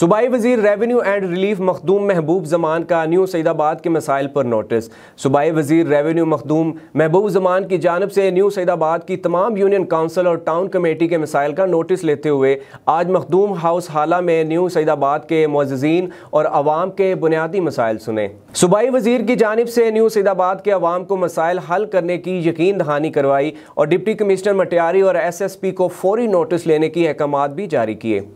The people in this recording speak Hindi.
सूबाई वजीर रेवेन्यू एंड रिलीफ मखदूम महबूब जमान का न्यू सईदाबाद के मसाइल पर नोटिस सूबाई वजीर रेवेन्यू मखदूम महबूब जमान की जानब से न्यू सैदाबाद की तमाम यूनियन काउंसिल और टाउन कमेटी के मसाइल का नोटिस लेते हुए आज मखदूम हाउस हाला में न्यू सईदाबाद के मोजीन और आवाम के बुनियादी मसाइल सुने सूबाई वजीर की जानब से न्यू सईदाबाद के आवाम को मसाइल हल करने की यकीन दहानी करवाई और डिप्टी कमिश्नर मटियारी और एस एस पी को फौरी नोटिस लेने की अहकाम भी जारी किए